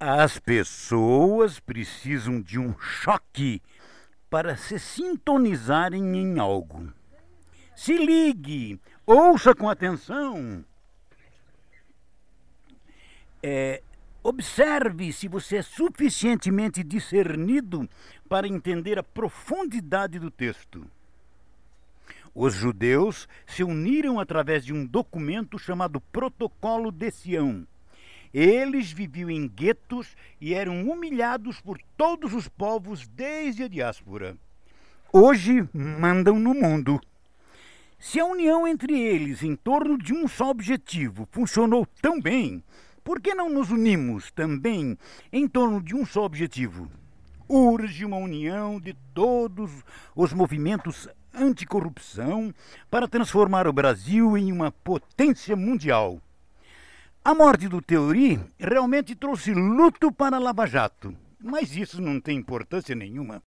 As pessoas precisam de um choque para se sintonizarem em algo. Se ligue, ouça com atenção. É, observe se você é suficientemente discernido para entender a profundidade do texto. Os judeus se uniram através de um documento chamado Protocolo de Sião eles viviam em guetos e eram humilhados por todos os povos desde a diáspora. Hoje mandam no mundo. Se a união entre eles em torno de um só objetivo funcionou tão bem, por que não nos unimos também em torno de um só objetivo? Urge uma união de todos os movimentos anticorrupção para transformar o Brasil em uma potência mundial. A morte do Teori realmente trouxe luto para Lava Jato, mas isso não tem importância nenhuma.